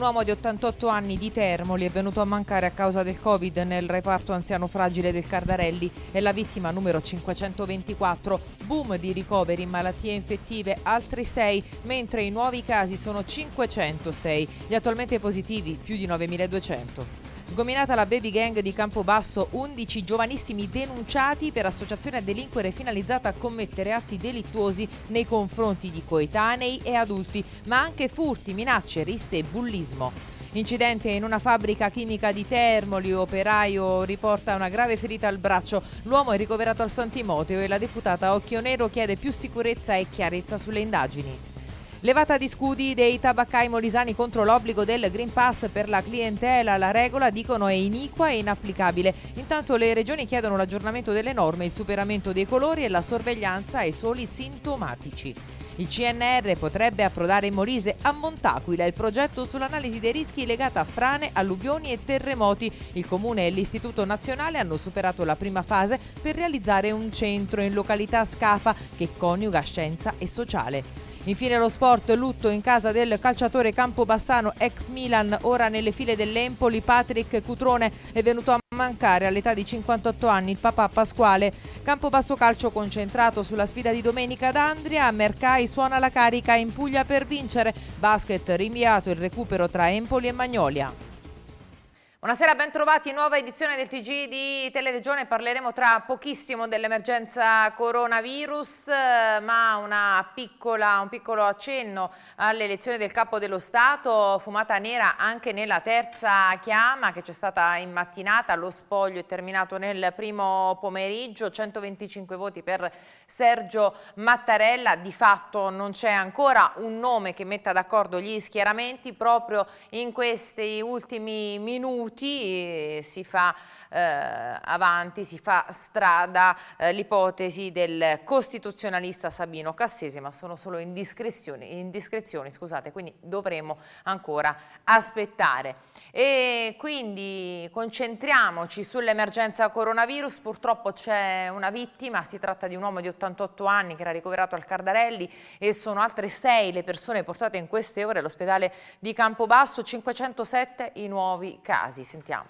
Un uomo di 88 anni di Termoli è venuto a mancare a causa del Covid nel reparto anziano fragile del Cardarelli. È la vittima numero 524. Boom di ricoveri in malattie infettive, altri 6, mentre i nuovi casi sono 506. Gli attualmente positivi più di 9200. Sgominata la baby gang di Campobasso, 11 giovanissimi denunciati per associazione a delinquere finalizzata a commettere atti delittuosi nei confronti di coetanei e adulti, ma anche furti, minacce, risse e bullismo. Incidente in una fabbrica chimica di Termoli, operaio riporta una grave ferita al braccio, l'uomo è ricoverato al Santimoteo e la deputata Occhio Nero chiede più sicurezza e chiarezza sulle indagini. Levata di scudi dei tabaccai molisani contro l'obbligo del Green Pass per la clientela, la regola dicono è iniqua e inapplicabile. Intanto le regioni chiedono l'aggiornamento delle norme, il superamento dei colori e la sorveglianza ai soli sintomatici. Il CNR potrebbe approdare in Molise a Montaquila il progetto sull'analisi dei rischi legata a frane, alluvioni e terremoti. Il Comune e l'Istituto Nazionale hanno superato la prima fase per realizzare un centro in località Scafa che coniuga scienza e sociale. Infine lo sport, lutto in casa del calciatore Campobassano, ex Milan, ora nelle file dell'Empoli, Patrick Cutrone è venuto a mancare all'età di 58 anni il papà Pasquale. Campobasso calcio concentrato sulla sfida di domenica ad Andria, Mercai suona la carica in Puglia per vincere, basket rinviato il recupero tra Empoli e Magnolia. Buonasera, bentrovati, nuova edizione del TG di Teleregione. Parleremo tra pochissimo dell'emergenza coronavirus, eh, ma piccola, un piccolo accenno all'elezione del capo dello Stato, fumata nera anche nella terza chiama che c'è stata in mattinata, lo spoglio è terminato nel primo pomeriggio, 125 voti per Sergio Mattarella, di fatto non c'è ancora un nome che metta d'accordo gli schieramenti, proprio in questi ultimi minuti minuti si fa eh, avanti, si fa strada eh, l'ipotesi del costituzionalista Sabino Cassese, ma sono solo indiscrezioni, indiscrezioni scusate, quindi dovremo ancora aspettare. E quindi concentriamoci sull'emergenza coronavirus, purtroppo c'è una vittima, si tratta di un uomo di 88 anni che era ricoverato al Cardarelli e sono altre sei le persone portate in queste ore all'ospedale di Campobasso, 507 i nuovi casi casi. Sentiamo.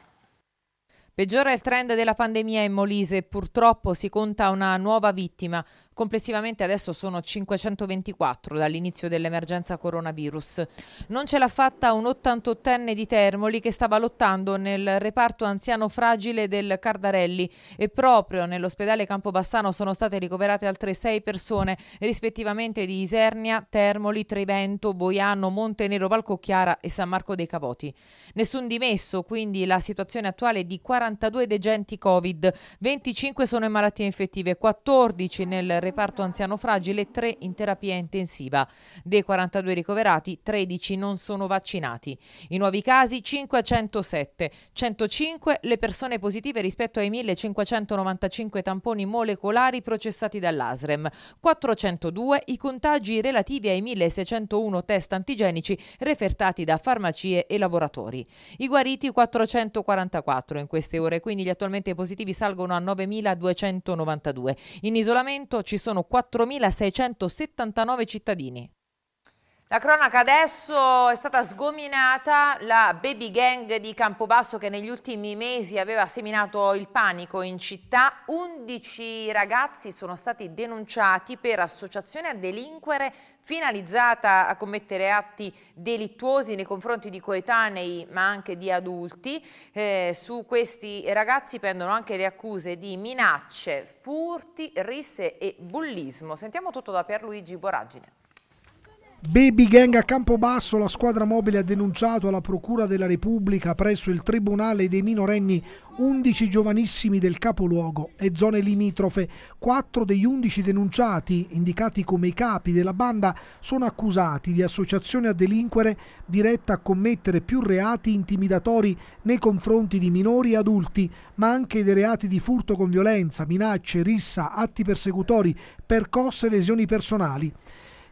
Peggiora il trend della pandemia in Molise, purtroppo si conta una nuova vittima. Complessivamente adesso sono 524 dall'inizio dell'emergenza coronavirus. Non ce l'ha fatta un 88enne di Termoli che stava lottando nel reparto anziano fragile del Cardarelli e proprio nell'ospedale Campobassano sono state ricoverate altre sei persone rispettivamente di Isernia, Termoli, Trevento, Boiano, Montenero, Valcocchiara e San Marco dei Capoti. Nessun dimesso, quindi la situazione attuale è di 42 degenti Covid, 25 sono in malattie infettive, 14 nel reparto reparto anziano fragile e 3 in terapia intensiva. Dei 42 ricoverati, 13 non sono vaccinati. I nuovi casi 507, 105 le persone positive rispetto ai 1595 tamponi molecolari processati dall'ASREM, 402 i contagi relativi ai 1601 test antigenici refertati da farmacie e laboratori. I guariti 444 in queste ore, quindi gli attualmente positivi salgono a 9292. In isolamento ci sono 4.679 cittadini. La cronaca adesso è stata sgominata la baby gang di Campobasso che negli ultimi mesi aveva seminato il panico in città. 11 ragazzi sono stati denunciati per associazione a delinquere finalizzata a commettere atti delittuosi nei confronti di coetanei ma anche di adulti. Eh, su questi ragazzi pendono anche le accuse di minacce, furti, risse e bullismo. Sentiamo tutto da Pierluigi Boragine. Baby Gang a Campobasso, la squadra mobile ha denunciato alla Procura della Repubblica presso il Tribunale dei minorenni 11 giovanissimi del capoluogo e zone limitrofe. Quattro degli 11 denunciati, indicati come i capi della banda, sono accusati di associazione a delinquere diretta a commettere più reati intimidatori nei confronti di minori e adulti, ma anche dei reati di furto con violenza, minacce, rissa, atti persecutori, percosse e lesioni personali.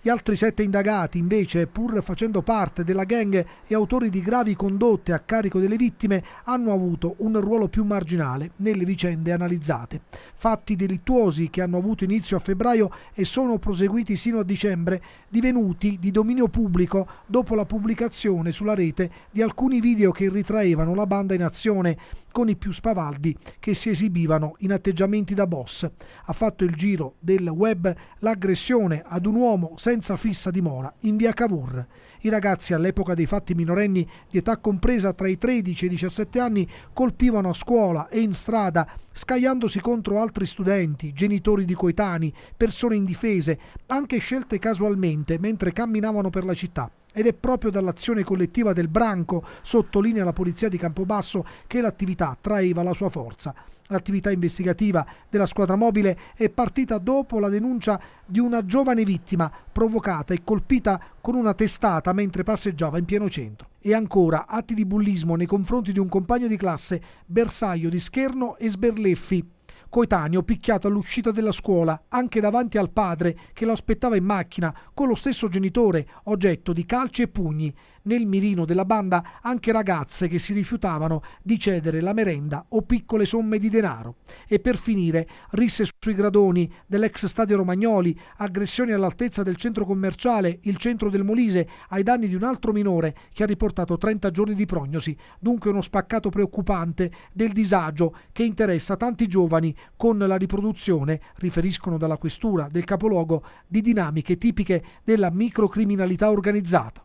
Gli altri sette indagati, invece, pur facendo parte della gang e autori di gravi condotte a carico delle vittime, hanno avuto un ruolo più marginale nelle vicende analizzate. Fatti delittuosi che hanno avuto inizio a febbraio e sono proseguiti sino a dicembre, divenuti di dominio pubblico dopo la pubblicazione sulla rete di alcuni video che ritraevano la banda in azione con i più spavaldi che si esibivano in atteggiamenti da boss. Ha fatto il giro del web l'aggressione ad un uomo senza fissa dimora in via Cavour. I ragazzi all'epoca dei fatti minorenni di età compresa tra i 13 e i 17 anni colpivano a scuola e in strada, scagliandosi contro altri studenti, genitori di coetanei, persone indifese, anche scelte casualmente mentre camminavano per la città ed è proprio dall'azione collettiva del branco, sottolinea la polizia di Campobasso, che l'attività traeva la sua forza. L'attività investigativa della squadra mobile è partita dopo la denuncia di una giovane vittima provocata e colpita con una testata mentre passeggiava in pieno centro. E ancora atti di bullismo nei confronti di un compagno di classe, bersaglio di scherno e sberleffi coetaneo picchiato all'uscita della scuola, anche davanti al padre che lo aspettava in macchina, con lo stesso genitore, oggetto di calci e pugni nel mirino della banda anche ragazze che si rifiutavano di cedere la merenda o piccole somme di denaro. E per finire, risse sui gradoni dell'ex stadio Romagnoli, aggressioni all'altezza del centro commerciale, il centro del Molise, ai danni di un altro minore che ha riportato 30 giorni di prognosi, dunque uno spaccato preoccupante del disagio che interessa tanti giovani con la riproduzione, riferiscono dalla questura del capoluogo, di dinamiche tipiche della microcriminalità organizzata.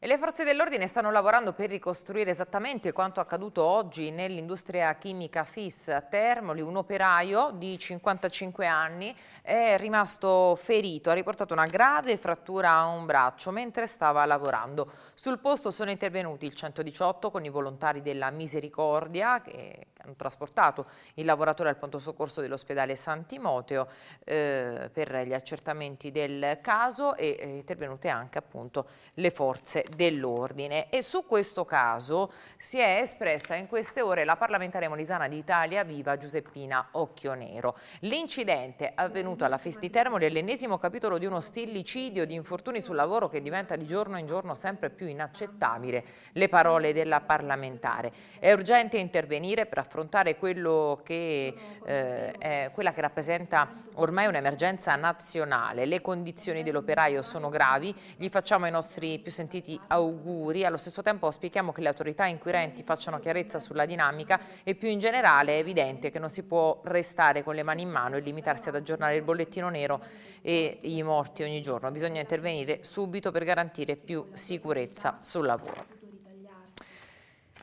E le forze dell'ordine stanno lavorando per ricostruire esattamente quanto accaduto oggi nell'industria chimica FIS a Termoli. Un operaio di 55 anni è rimasto ferito, ha riportato una grave frattura a un braccio mentre stava lavorando. Sul posto sono intervenuti il 118 con i volontari della Misericordia che hanno trasportato il lavoratore al pronto soccorso dell'ospedale San Timoteo eh, per gli accertamenti del caso e eh, intervenute anche appunto le forze dell'ordine e su questo caso si è espressa in queste ore la parlamentare molisana d'Italia Viva Giuseppina Occhionero. L'incidente avvenuto alla Festitermoli è l'ennesimo capitolo di uno stillicidio di infortuni sul lavoro che diventa di giorno in giorno sempre più inaccettabile, le parole della parlamentare. È urgente intervenire per affrontare quello che, eh, è, quella che rappresenta ormai un'emergenza nazionale. Le condizioni dell'operaio sono gravi, gli facciamo i nostri più sentiti auguri. Allo stesso tempo auspichiamo che le autorità inquirenti facciano chiarezza sulla dinamica e più in generale è evidente che non si può restare con le mani in mano e limitarsi ad aggiornare il bollettino nero e i morti ogni giorno. Bisogna intervenire subito per garantire più sicurezza sul lavoro.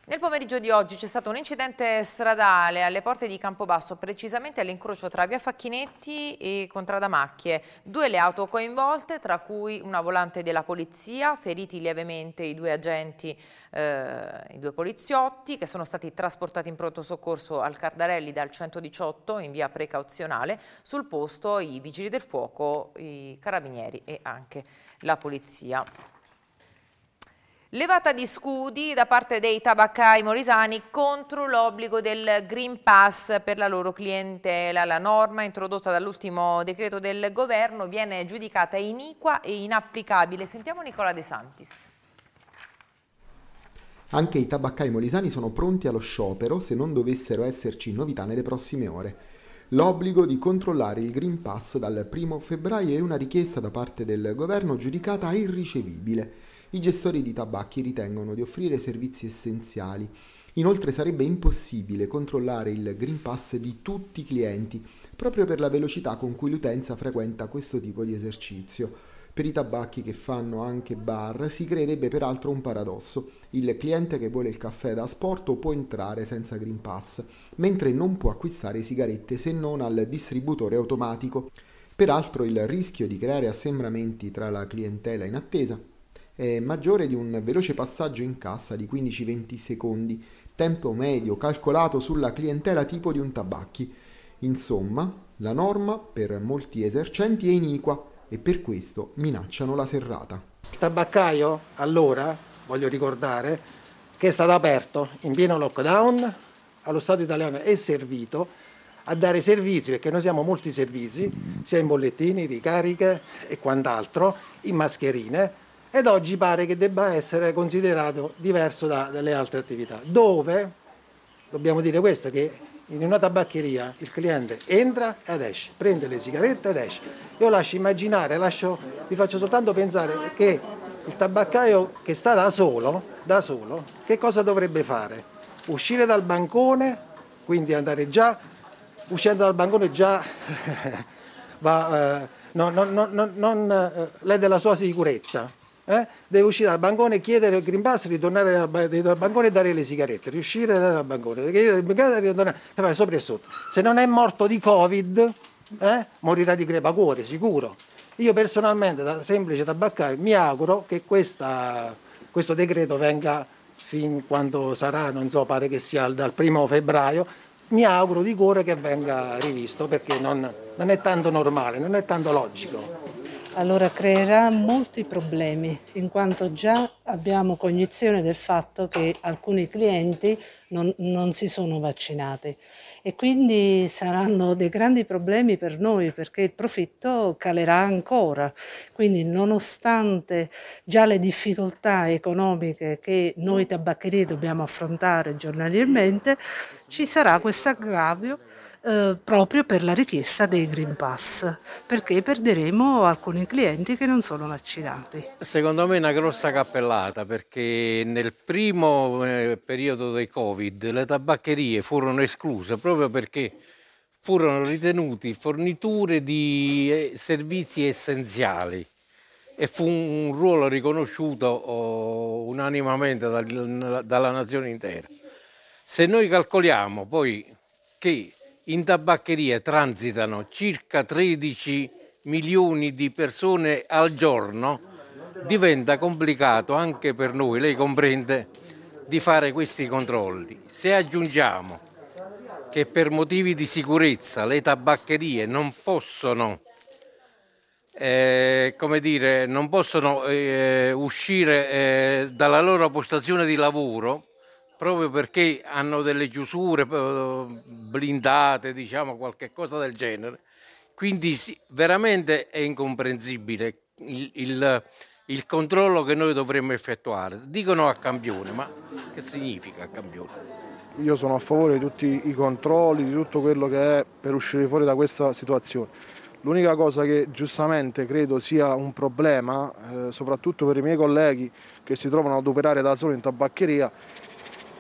Nel pomeriggio di oggi c'è stato un incidente stradale alle porte di Campobasso, precisamente all'incrocio tra via Facchinetti e Contrada Macchie. Due le auto coinvolte, tra cui una volante della polizia, feriti lievemente i due agenti, eh, i due poliziotti, che sono stati trasportati in pronto soccorso al Cardarelli dal 118 in via precauzionale. Sul posto i vigili del fuoco, i carabinieri e anche la polizia. Levata di scudi da parte dei tabaccai molisani contro l'obbligo del Green Pass per la loro clientela. La norma introdotta dall'ultimo decreto del governo viene giudicata iniqua e inapplicabile. Sentiamo Nicola De Santis. Anche i tabaccai molisani sono pronti allo sciopero se non dovessero esserci novità nelle prossime ore. L'obbligo di controllare il Green Pass dal 1 febbraio è una richiesta da parte del governo giudicata irricevibile i gestori di tabacchi ritengono di offrire servizi essenziali. Inoltre sarebbe impossibile controllare il Green Pass di tutti i clienti, proprio per la velocità con cui l'utenza frequenta questo tipo di esercizio. Per i tabacchi che fanno anche bar si creerebbe peraltro un paradosso. Il cliente che vuole il caffè da asporto può entrare senza Green Pass, mentre non può acquistare sigarette se non al distributore automatico. Peraltro il rischio di creare assembramenti tra la clientela in attesa eh, maggiore di un veloce passaggio in cassa di 15-20 secondi, tempo medio calcolato sulla clientela tipo di un tabacchi. Insomma, la norma per molti esercenti è iniqua e per questo minacciano la serrata. Il tabaccaio, allora, voglio ricordare, che è stato aperto in pieno lockdown allo Stato italiano è servito a dare servizi, perché noi siamo molti servizi, sia in bollettini, ricariche e quant'altro, in mascherine, ed oggi pare che debba essere considerato diverso da, dalle altre attività, dove dobbiamo dire questo che in una tabaccheria il cliente entra ed esce, prende le sigarette ed esce. Io lascio immaginare, lascio, vi faccio soltanto pensare che il tabaccaio che sta da solo, da solo, che cosa dovrebbe fare? Uscire dal bancone, quindi andare già, uscendo dal bancone già va, eh, non, non, non, non lede la sua sicurezza eh? devo uscire dal bancone, chiedere il Green Pass, ritornare dal, dal bancone e dare le sigarette, riuscire dal bancone, chiedere il Green Pass e ritornare, vai sopra e sotto. Se non è morto di Covid, eh? morirà di crepacuore, sicuro. Io personalmente, da semplice tabaccaio, mi auguro che questa, questo decreto venga fin quando sarà, non so, pare che sia dal primo febbraio, mi auguro di cuore che venga rivisto perché non, non è tanto normale, non è tanto logico allora creerà molti problemi, in quanto già abbiamo cognizione del fatto che alcuni clienti non, non si sono vaccinati e quindi saranno dei grandi problemi per noi perché il profitto calerà ancora. Quindi nonostante già le difficoltà economiche che noi tabaccherie dobbiamo affrontare giornalmente, ci sarà questo aggravio eh, proprio per la richiesta dei Green Pass, perché perderemo alcuni clienti che non sono vaccinati. Secondo me è una grossa cappellata perché nel primo eh, periodo del Covid le tabaccherie furono escluse proprio perché furono ritenuti forniture di eh, servizi essenziali e fu un ruolo riconosciuto oh, unanimamente dal, dalla nazione intera. Se noi calcoliamo poi che in tabaccheria transitano circa 13 milioni di persone al giorno, diventa complicato anche per noi, lei comprende, di fare questi controlli. Se aggiungiamo che per motivi di sicurezza le tabaccherie non possono, eh, dire, non possono eh, uscire eh, dalla loro postazione di lavoro, proprio perché hanno delle chiusure eh, blindate, diciamo qualche cosa del genere. Quindi sì, veramente è incomprensibile il, il, il, controllo che noi dovremmo effettuare. Dicono a campione, ma che significa a campione? Io sono a favore di tutti i controlli, di tutto quello che è per uscire fuori da questa situazione. L'unica cosa che giustamente credo sia un problema, eh, soprattutto per i miei colleghi che si trovano ad operare da solo in tabaccheria,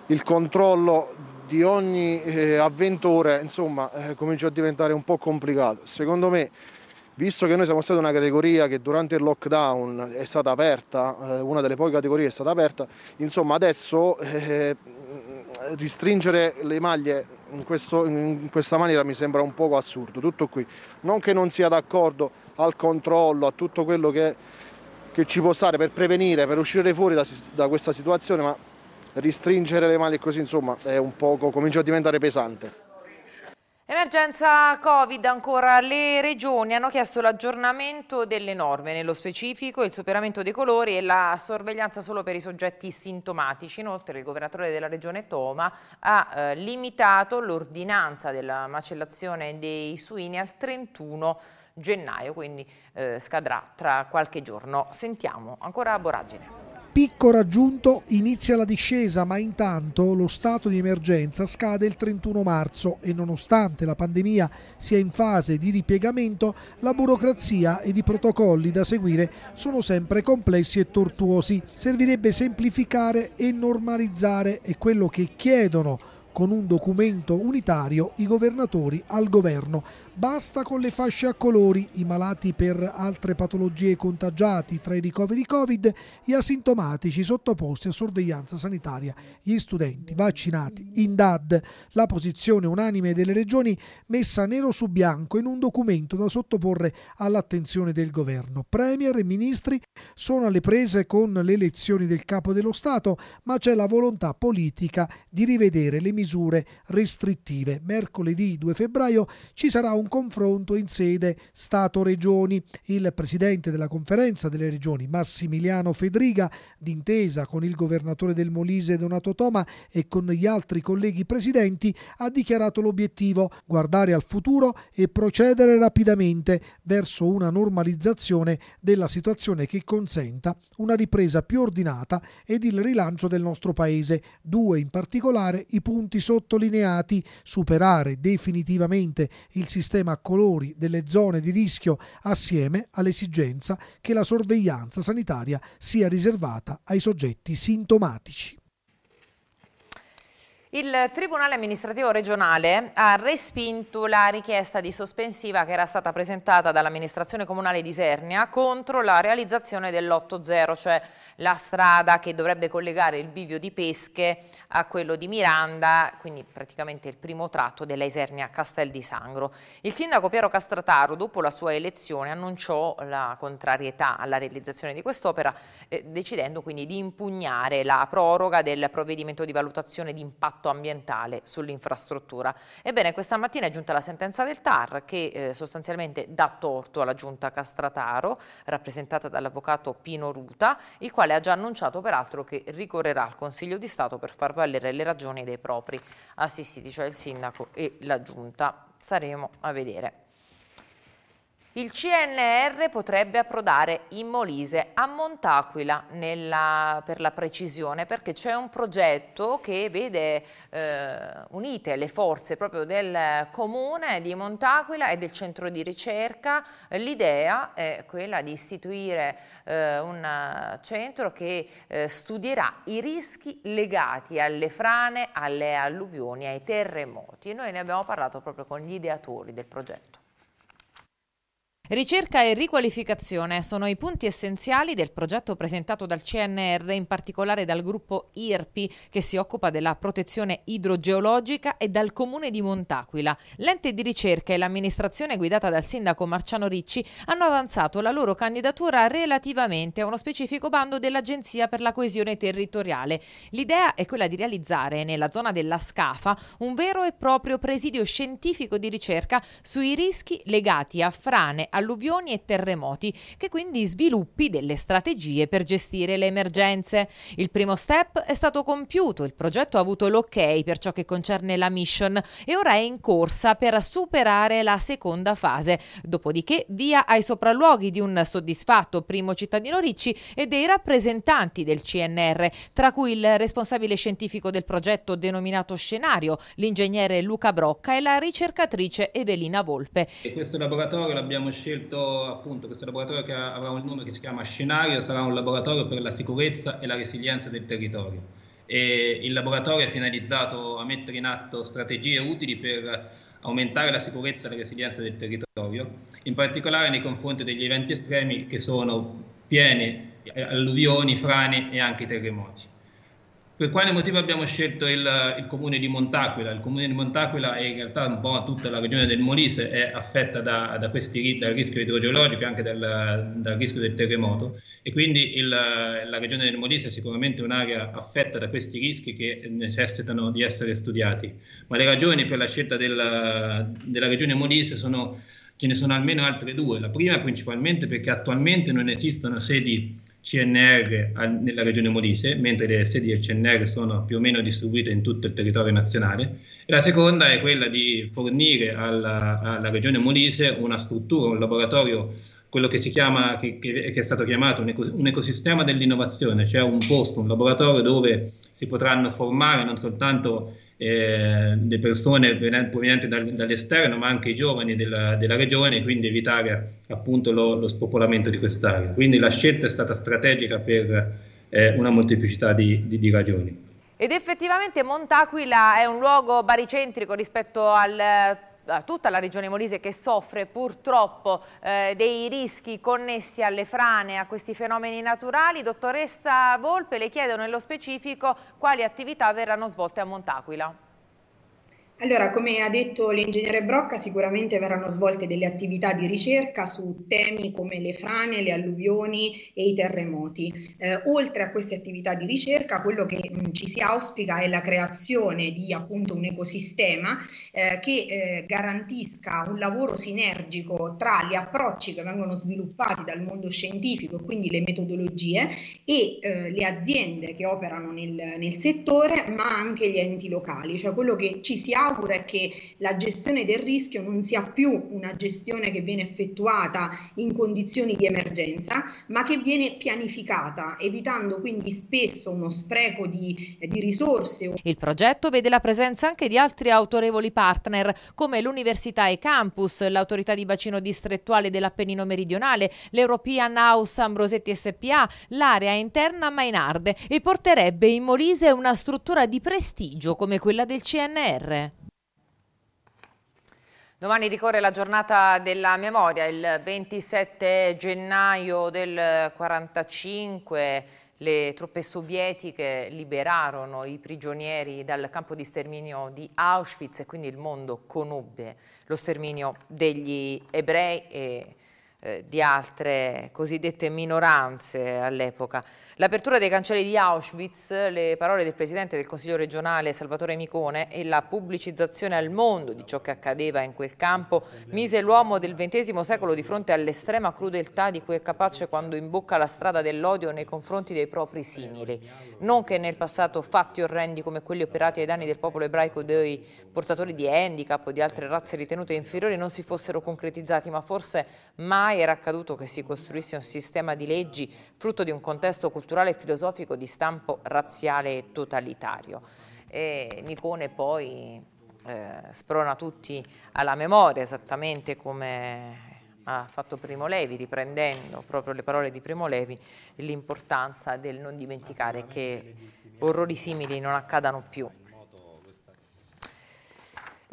il controllo di ogni eh, avventore insomma eh, comincia a diventare un po' complicato secondo me visto che noi siamo stati una categoria che durante il lockdown è stata aperta eh, una delle poche categorie è stata aperta insomma adesso eh, ristringere le maglie in, questo, in, questa maniera mi sembra un poco assurdo tutto qui non che non sia d'accordo al controllo a tutto quello che, che ci può stare per prevenire per uscire fuori da, da questa situazione ma ristringere le mani così insomma è un poco, comincia a diventare pesante. Emergenza Covid, ancora le regioni hanno chiesto l'aggiornamento delle norme, nello specifico il superamento dei colori e la sorveglianza solo per i soggetti sintomatici. Inoltre il governatore della regione Toma ha eh, limitato l'ordinanza della macellazione dei suini al 31 gennaio, quindi eh, scadrà tra qualche giorno. Sentiamo ancora Boragine picco raggiunto inizia la discesa, ma intanto lo stato di emergenza scade il 31 marzo e nonostante la pandemia sia in fase di ripiegamento, la burocrazia ed i protocolli da seguire sono sempre complessi e tortuosi. Servirebbe semplificare e normalizzare, è quello che chiedono con un documento unitario i governatori al governo. Basta con le fasce a colori, i malati per altre patologie contagiati tra i ricoveri Covid, gli asintomatici sottoposti a sorveglianza sanitaria, gli studenti vaccinati in DAD. La posizione unanime delle regioni messa nero su bianco in un documento da sottoporre all'attenzione del governo. Premier e ministri sono alle prese con le elezioni del capo dello Stato, ma c'è la volontà politica di rivedere le misure misure restrittive. Mercoledì 2 febbraio ci sarà un confronto in sede Stato-Regioni. Il presidente della conferenza delle regioni, Massimiliano Fedriga, d'intesa con il governatore del Molise Donato Toma e con gli altri colleghi presidenti, ha dichiarato l'obiettivo guardare al futuro e procedere rapidamente verso una normalizzazione della situazione che consenta una ripresa più ordinata ed il rilancio del nostro Paese. Due in particolare i punti punti sottolineati, superare definitivamente il sistema a colori delle zone di rischio assieme all'esigenza che la sorveglianza sanitaria sia riservata ai soggetti sintomatici. Il Tribunale amministrativo regionale ha respinto la richiesta di sospensiva che era stata presentata dall'amministrazione comunale di Isernia contro la realizzazione dell'8.0, cioè la strada che dovrebbe collegare il bivio di Pesche a quello di Miranda, quindi praticamente il primo tratto della Isernia Castel di Sangro. Il sindaco Piero Castrataro, dopo la sua elezione, annunciò la contrarietà alla realizzazione di quest'opera, eh, decidendo quindi di impugnare la proroga del provvedimento di valutazione di impatto impatto ambientale sull'infrastruttura. Ebbene, questa mattina è giunta la sentenza del TAR che eh, sostanzialmente dà torto alla giunta Castrataro, rappresentata dall'avvocato Pino Ruta, il quale ha già annunciato peraltro che ricorrerà al Consiglio di Stato per far valere le ragioni dei propri assistiti, cioè il sindaco e la giunta. Saremo a vedere. Il CNR potrebbe approdare in Molise, a Montaquila nella, per la precisione, perché c'è un progetto che vede eh, unite le forze proprio del comune di Montaquila e del centro di ricerca. L'idea è quella di istituire eh, un centro che eh, studierà i rischi legati alle frane, alle alluvioni, ai terremoti. E noi ne abbiamo parlato proprio con gli ideatori del progetto. Ricerca e riqualificazione sono i punti essenziali del progetto presentato dal CNR, in particolare dal gruppo IRPI che si occupa della protezione idrogeologica e dal comune di Montaquila. L'ente di ricerca e l'amministrazione guidata dal sindaco Marciano Ricci hanno avanzato la loro candidatura relativamente a uno specifico bando dell'Agenzia per la coesione territoriale. L'idea è quella di realizzare nella zona della Scafa un vero e proprio presidio scientifico di ricerca sui rischi legati a frane, alluvioni e terremoti, che quindi sviluppi delle strategie per gestire le emergenze. Il primo step è stato compiuto, il progetto ha avuto l'ok per ciò che concerne la mission e ora è in corsa per superare la seconda fase, dopodiché via ai sopralluoghi di un soddisfatto primo cittadino Ricci e dei rappresentanti del CNR, tra cui il responsabile scientifico del progetto denominato Scenario, l'ingegnere Luca Brocca e la ricercatrice Evelina Volpe. E questo laboratorio l'abbiamo scelto scelto appunto questo laboratorio che avrà un nome che si chiama Scenario, sarà un laboratorio per la sicurezza e la resilienza del territorio. E il laboratorio è finalizzato a mettere in atto strategie utili per aumentare la sicurezza e la resilienza del territorio, in particolare nei confronti degli eventi estremi che sono piene, alluvioni, frane e anche terremoti. Per quale motivo abbiamo scelto il, il, comune di Montaquila? Il comune di Montaquila è in realtà un po' tutta la regione del Molise, è affetta da, da questi, dal rischio idrogeologico e anche dal, dal, rischio del terremoto e quindi il, la regione del Molise è sicuramente un'area affetta da questi rischi che necessitano di essere studiati, ma le ragioni per la scelta della, della regione Molise sono, ce ne sono almeno altre due. La prima principalmente perché attualmente non esistono sedi CNR nella regione Molise, mentre le sedi del CNR sono più o meno distribuite in tutto il territorio nazionale, e la seconda è quella di fornire alla, alla regione Molise una struttura, un laboratorio quello che, chiama, che, che, è stato chiamato un, ecosistema dell'innovazione, cioè un posto, un laboratorio dove si potranno formare non soltanto eh, le persone provenienti dall'esterno, ma anche i giovani della, della regione, quindi evitare appunto lo, lo spopolamento di quest'area. Quindi la scelta è stata strategica per eh, una molteplicità di, di, di ragioni. Ed effettivamente Montaquila è un luogo baricentrico rispetto al a tutta la regione Molise che soffre purtroppo eh, dei rischi connessi alle frane, a questi fenomeni naturali. Dottoressa Volpe, le chiedo nello specifico quali attività verranno svolte a Montaquila. Allora, come ha detto l'ingegnere Brocca, sicuramente verranno svolte delle attività di ricerca su temi come le frane, le alluvioni e i terremoti. Eh, oltre a queste attività di ricerca, quello che mh, mm, ci si auspica è la creazione di appunto un ecosistema eh, che eh, garantisca un lavoro sinergico tra gli approcci che vengono sviluppati dal mondo scientifico, quindi le metodologie, e eh, le aziende che operano nel, nel settore, ma anche gli enti locali, cioè quello che ci si auspica auguro è che la gestione del rischio non sia più una gestione che viene effettuata in condizioni di emergenza, ma che viene pianificata, evitando quindi spesso uno spreco di, eh, di risorse. Il progetto vede la presenza anche di altri autorevoli partner come l'Università e Campus, l'Autorità di Bacino Distrettuale dell'Appennino Meridionale, l'European House Ambrosetti SPA, l'area interna Mainarde e porterebbe in Molise una struttura di prestigio come quella del CNR. Domani ricorre la giornata della memoria, il 27 gennaio del 1945 le truppe sovietiche liberarono i prigionieri dal campo di sterminio di Auschwitz e quindi il mondo conobbe lo sterminio degli ebrei e eh, di altre cosiddette minoranze all'epoca. L'apertura dei cancelli di Auschwitz, le parole del Presidente del Consiglio regionale Salvatore Micone e la pubblicizzazione al mondo di ciò che accadeva in quel campo mise l'uomo del XX secolo di fronte all'estrema crudeltà di cui è capace quando imbocca la strada dell'odio nei confronti dei propri simili. Non che nel passato fatti orrendi come quelli operati ai danni del popolo ebraico dei portatori di handicap o di altre razze ritenute inferiori non si fossero concretizzati, ma forse mai mai era accaduto che si costruisse un sistema di leggi frutto di un contesto culturale e filosofico di stampo razziale e totalitario. E Micone poi eh, sprona tutti alla memoria, esattamente come ha fatto Primo Levi, riprendendo proprio le parole di Primo Levi, l'importanza del non dimenticare che orrori simili non accadano più.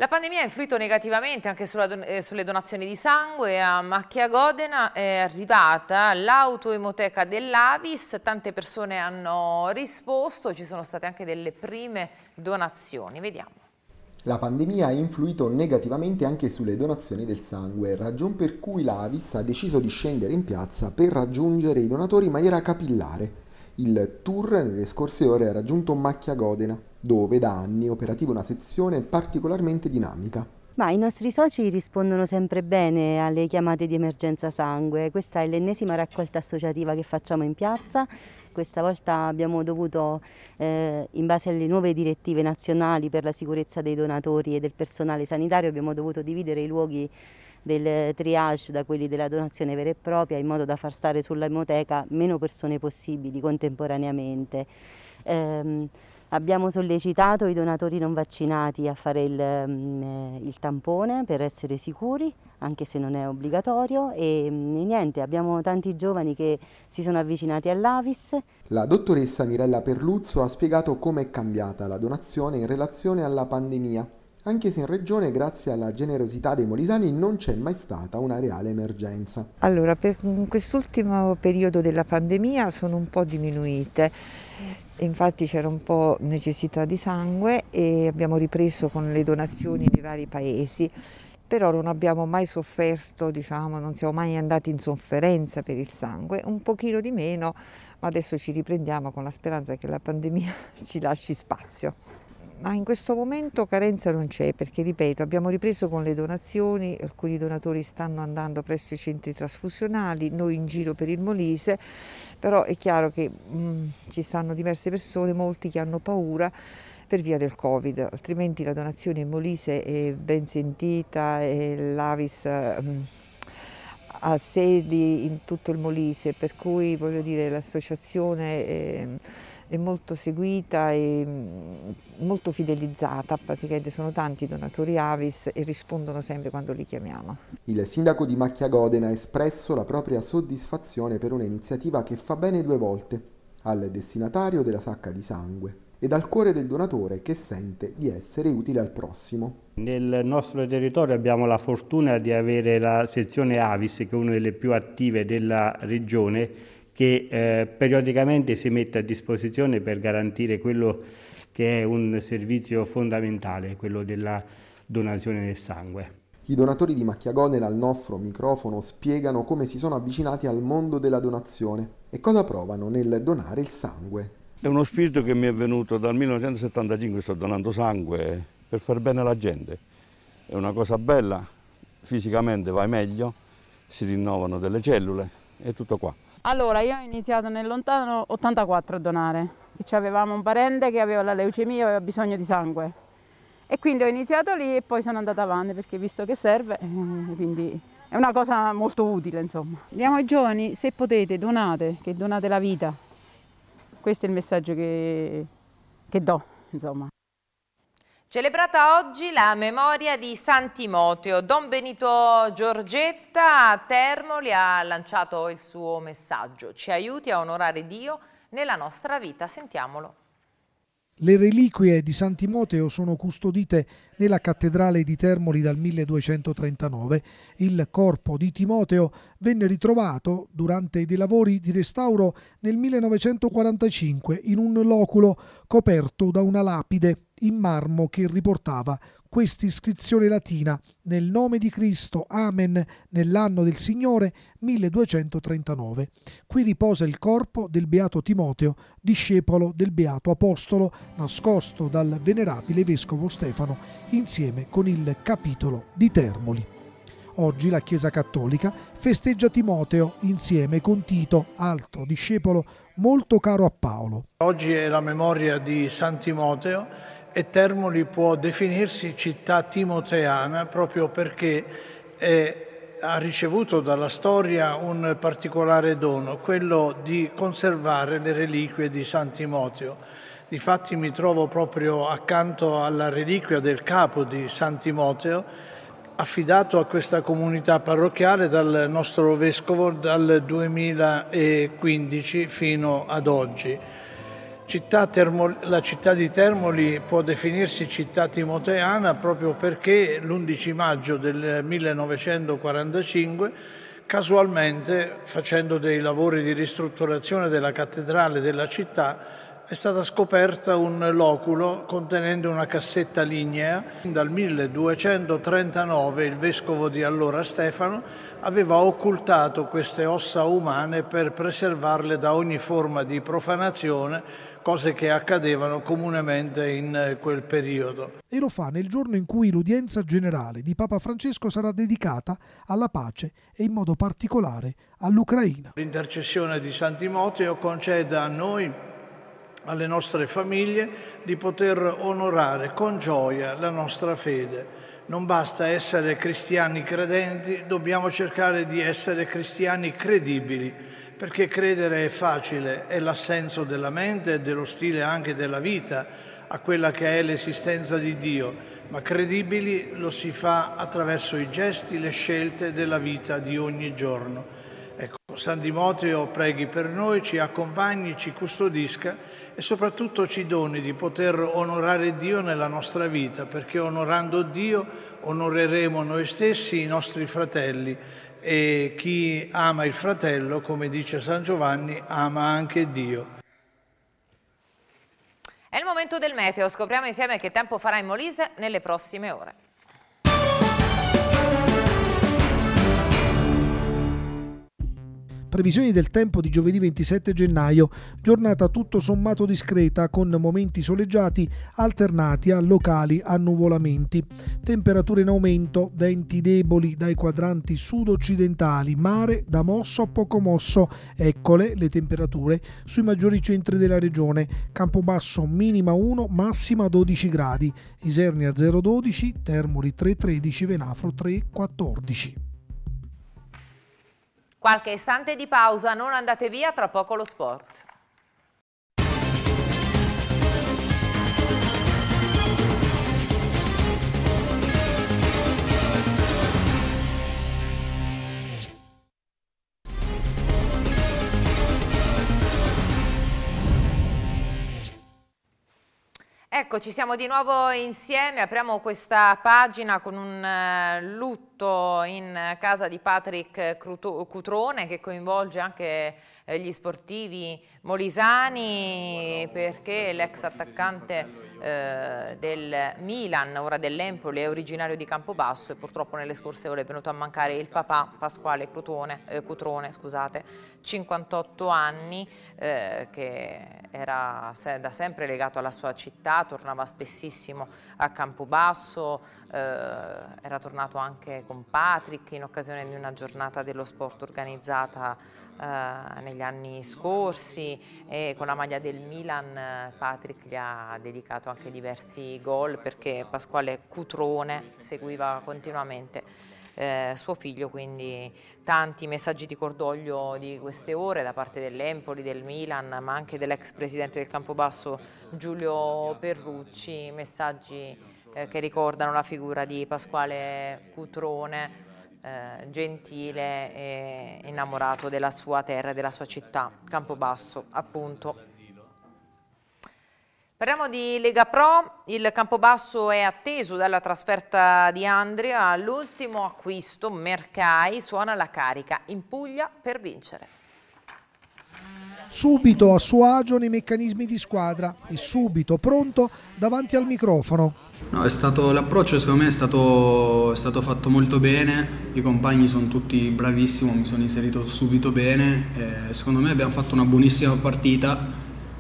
La pandemia ha influito negativamente anche don eh, sulle donazioni di sangue. A Macchia Godena è arrivata l'autoemoteca dell'Avis, tante persone hanno risposto, ci sono state anche delle prime donazioni. Vediamo. La pandemia ha influito negativamente anche sulle donazioni del sangue, ragion per cui l'Avis ha deciso di scendere in piazza per raggiungere i donatori in maniera capillare. Il tour nelle scorse ore ha raggiunto Macchia Godena dove da anni è operativa una sezione particolarmente dinamica. Ma i nostri soci rispondono sempre bene alle chiamate di emergenza sangue. Questa è l'ennesima raccolta associativa che facciamo in piazza. Questa volta abbiamo dovuto, eh, in base alle nuove direttive nazionali per la sicurezza dei donatori e del personale sanitario, abbiamo dovuto dividere i luoghi del triage da quelli della donazione vera e propria in modo da far stare sulla emoteca meno persone possibili contemporaneamente. Ehm, Abbiamo sollecitato i donatori non vaccinati a fare il, mm, eh, il, tampone per essere sicuri, anche se non è obbligatorio, mm, e niente, abbiamo tanti giovani che si sono avvicinati all'Avis. La dottoressa Mirella Perluzzo ha spiegato come è cambiata la donazione in relazione alla pandemia anche se in regione, grazie alla generosità dei molisani, non c'è mai stata una reale emergenza. Allora, per quest'ultimo periodo della pandemia sono un po' diminuite, infatti c'era un po' necessità di sangue e abbiamo ripreso con le donazioni nei vari paesi però non abbiamo mai sofferto, diciamo, non siamo mai andati in sofferenza per il sangue, un pochino di meno, ma adesso ci riprendiamo con la speranza che la pandemia ci lasci spazio ma in questo momento carenza non c'è perché, ripeto, abbiamo ripreso con le donazioni, alcuni donatori stanno andando presso i centri trasfusionali, noi in giro per il Molise, però è chiaro che mh, mm, ci stanno diverse persone, molti che hanno paura per via del Covid, altrimenti la donazione in Molise è ben sentita e l'Avis... Mh, mm, ha sedi in tutto il Molise, per cui voglio dire l'associazione... Eh, è molto seguita e mm, molto fidelizzata, praticamente sono tanti i donatori Avis e rispondono sempre quando li chiamiamo. Il sindaco di Macchiagodena ha espresso la propria soddisfazione per un'iniziativa che fa bene due volte, al destinatario della sacca di sangue e dal cuore del donatore che sente di essere utile al prossimo. Nel nostro territorio abbiamo la fortuna di avere la sezione Avis, che è una delle più attive della regione, che eh, periodicamente si mette a disposizione per garantire quello che è un servizio fondamentale, quello della donazione del sangue. I donatori di Macchiagonel al nostro microfono spiegano come si sono avvicinati al mondo della donazione e cosa provano nel donare il sangue. È uno spirito che mi è venuto dal 1975, sto donando sangue per far bene alla gente. È una cosa bella, fisicamente vai meglio, si rinnovano delle cellule è tutto qua. Allora, io ho iniziato nel lontano 84 a donare, che avevamo un parente che aveva la leucemia e aveva bisogno di sangue. E quindi ho iniziato lì e poi sono andata avanti perché visto che serve, eh, quindi è una cosa molto utile, insomma. Diamo ai giovani, se potete, donate, che donate la vita. Questo è il messaggio che, che do, insomma. Celebrata oggi la memoria di San Timoteo, Don Benito Giorgetta a Termoli ha lanciato il suo messaggio, ci aiuti a onorare Dio nella nostra vita, sentiamolo. Le reliquie di San Timoteo sono custodite nella cattedrale di Termoli dal 1239. Il corpo di Timoteo venne ritrovato durante dei lavori di restauro nel 1945 in un loculo coperto da una lapide in marmo che riportava questa iscrizione latina nel nome di Cristo, Amen, nell'anno del Signore 1239. Qui riposa il corpo del beato Timoteo, discepolo del beato apostolo, nascosto dal venerabile vescovo Stefano insieme con il capitolo di Termoli. Oggi la Chiesa Cattolica festeggia Timoteo insieme con Tito, altro discepolo molto caro a Paolo. Oggi è la memoria di San Timoteo e Termoli può definirsi città timoteana proprio perché è, ha ricevuto dalla storia un particolare dono, quello di conservare le reliquie di San Timoteo. Difatti mi trovo proprio accanto alla reliquia del capo di San Timoteo, affidato a questa comunità parrocchiale dal nostro vescovo dal 2015 fino ad oggi. Città Termo, la città di Termoli può definirsi città timoteana proprio perché l'11 maggio del 1945, casualmente facendo dei lavori di ristrutturazione della cattedrale della città, è stata scoperta un loculo contenente una cassetta lignea. Dal 1239 il vescovo di allora Stefano aveva occultato queste ossa umane per preservarle da ogni forma di profanazione cose che accadevano comunemente in eh, quel periodo. E lo fa nel giorno in cui l'udienza generale di Papa Francesco sarà dedicata alla pace e in modo particolare all'Ucraina. L'intercessione di Santimoteo concede a noi alle nostre famiglie di poter onorare con gioia la nostra fede. Non basta essere cristiani credenti, dobbiamo cercare di essere cristiani credibili perché credere è facile, è l'assenso della mente e dello stile anche della vita a quella che è l'esistenza di Dio, ma credibili lo si fa attraverso i gesti, le scelte della vita di ogni giorno. Ecco, San Timoteo preghi per noi, ci accompagni, ci custodisca e soprattutto ci doni di poter onorare Dio nella nostra vita, perché onorando Dio onoreremo noi stessi, i nostri fratelli e chi ama il fratello, come dice San Giovanni, ama anche Dio. È il momento del meteo, scopriamo insieme che tempo farà in Molise nelle prossime ore. Previsioni del tempo di giovedì 27 gennaio, giornata tutto sommato discreta con momenti soleggiati alternati a locali annuvolamenti. Temperature in aumento, venti deboli dai quadranti sud-occidentali, mare da mosso a poco mosso. Eccole le temperature sui maggiori centri della regione. Campobasso minima 1, massima 12 gradi. Isernia 012, Termoli 313, Venafro 314. Qualche istante di pausa, non andate via, tra poco lo sport. Eccoci, siamo di nuovo insieme, apriamo questa pagina con un eh, lutto appunto in casa di Patrick Cutrone che coinvolge anche eh, gli sportivi molisani perché l'ex attaccante eh, del Milan, ora dell'Empoli, è originario di Campobasso e purtroppo nelle scorse ore è venuto a mancare il papà Pasquale Crutone, eh, Cutrone, scusate, 58 anni, eh, che era da sempre legato alla sua città, tornava spessissimo a Campobasso, eh, era tornato anche con Patrick in occasione di una giornata dello sport organizzata eh, negli anni scorsi e con la maglia del Milan eh, Patrick gli ha dedicato anche diversi gol perché Pasquale Cutrone seguiva continuamente eh, suo figlio, quindi tanti messaggi di cordoglio di queste ore da parte dell'Empoli, del Milan, ma anche dell'ex presidente del Campobasso Giulio Perrucci, messaggi eh, che ricordano la figura di Pasquale Cutrone, eh, gentile e innamorato della sua terra e della sua città, Campobasso appunto. Parliamo di Lega Pro, il Campobasso è atteso dalla trasferta di Andria, all'ultimo acquisto, Mercai, suona la carica in Puglia per vincere subito a suo agio nei meccanismi di squadra e subito pronto davanti al microfono. No, stato, l'approccio secondo me è stato, è stato, fatto molto bene, i compagni sono tutti bravissimi, mi sono inserito subito bene, eh, secondo me abbiamo fatto una buonissima partita,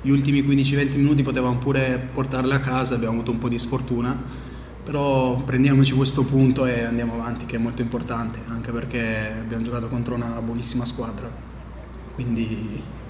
gli ultimi 15-20 minuti potevamo pure portarla a casa, abbiamo avuto un po' di sfortuna, però prendiamoci questo punto e andiamo avanti che è molto importante, anche perché abbiamo giocato contro una buonissima squadra. Quindi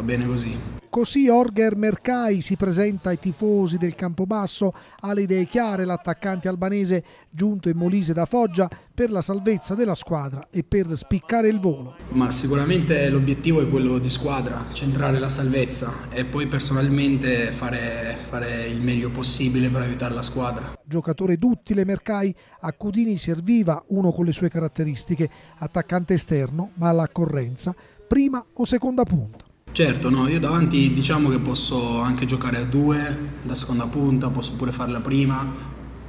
va bene così. Così Orger Mercai si presenta ai tifosi del Campobasso, ha le idee chiare l'attaccante albanese giunto in Molise da Foggia per la salvezza della squadra e per spiccare il volo. Ma sicuramente l'obiettivo è quello di squadra, centrare la salvezza e poi personalmente fare, fare il meglio possibile per aiutare la squadra. Giocatore duttile Mercai, a Cudini serviva uno con le sue caratteristiche, attaccante esterno ma all'accorrenza, prima o seconda punta. Certo, no, io davanti diciamo che posso anche giocare a due, da seconda punta, posso pure fare la prima,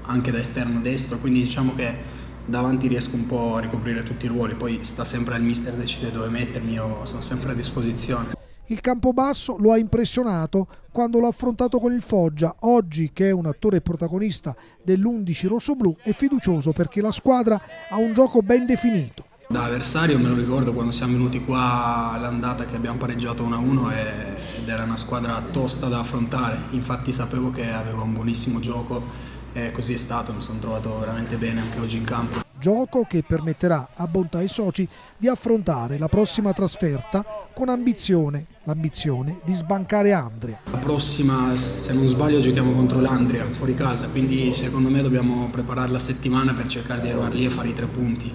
anche da esterno destro, quindi diciamo che davanti riesco un po' a ricoprire tutti i ruoli, poi sta sempre al mister decidere dove mettermi, io sono sempre a disposizione. Il campo basso lo ha impressionato quando l'ha affrontato con il Foggia, oggi che è un attore protagonista dell'11 rossoblù è fiducioso perché la squadra ha un gioco ben definito. Da avversario me lo ricordo quando siamo venuti qua l'andata che abbiamo pareggiato 1-1 ed era una squadra tosta da affrontare, infatti sapevo che aveva un buonissimo gioco e così è stato, mi sono trovato veramente bene anche oggi in campo. Gioco che permetterà a Bontà e Soci di affrontare la prossima trasferta con ambizione, l'ambizione di sbancare Andria. La prossima, se non sbaglio, giochiamo contro l'Andria fuori casa, quindi secondo me dobbiamo preparare la settimana per cercare di arrivare lì e fare i tre punti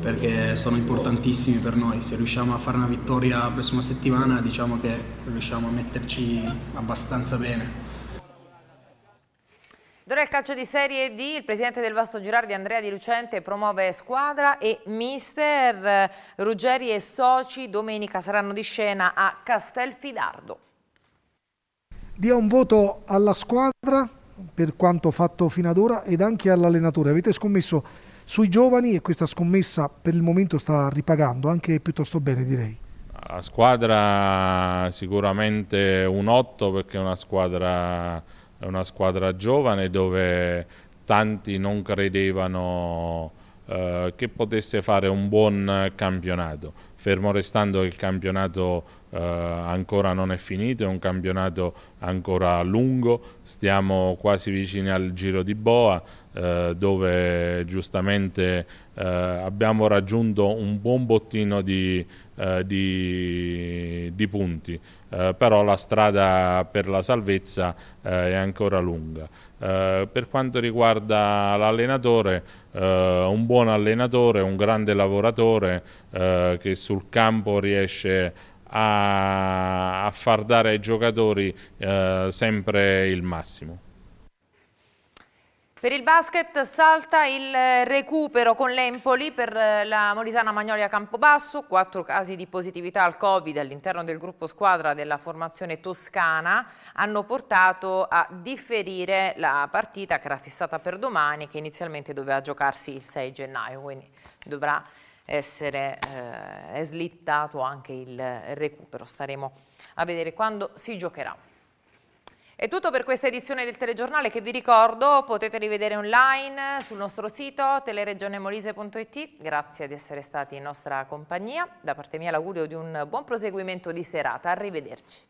perché sono importantissimi per noi. Se riusciamo a fare una vittoria la prossima settimana diciamo che riusciamo a metterci abbastanza bene. D'ora il calcio di Serie D, il presidente del Vasto Girardi Andrea Di Lucente promuove squadra e mister Ruggeri e soci domenica saranno di scena a Castelfidardo. Dia un voto alla squadra per quanto fatto fino ad ora ed anche all'allenatore. Avete scommesso sui giovani e questa scommessa per il momento sta ripagando anche piuttosto bene direi. La squadra sicuramente un 8 perché è una squadra, è una squadra giovane dove tanti non credevano eh, che potesse fare un buon campionato fermo restando che il campionato eh, ancora non è finito, è un campionato ancora lungo, stiamo quasi vicini al Giro di Boa eh, dove giustamente eh, abbiamo raggiunto un buon bottino di, eh, di, di punti, eh, però la strada per la salvezza eh, è ancora lunga. Eh, per quanto riguarda l'allenatore, eh, un buon allenatore, un grande lavoratore eh, che sul campo riesce a, a far dare ai giocatori eh, sempre il massimo. Per il basket salta il eh, recupero con l'Empoli per eh, la Molisana Magnolia Campobasso, quattro casi di positività al Covid all'interno del gruppo squadra della formazione toscana hanno portato a differire la partita che era fissata per domani che inizialmente doveva giocarsi il 6 gennaio, quindi dovrà essere eh, slittato anche il eh, recupero. Staremo a vedere quando si giocherà. È tutto per questa edizione del telegiornale che vi ricordo potete rivedere online sul nostro sito teleregionemolise.it. Grazie di essere stati in nostra compagnia. Da parte mia l'augurio di un buon proseguimento di serata. Arrivederci.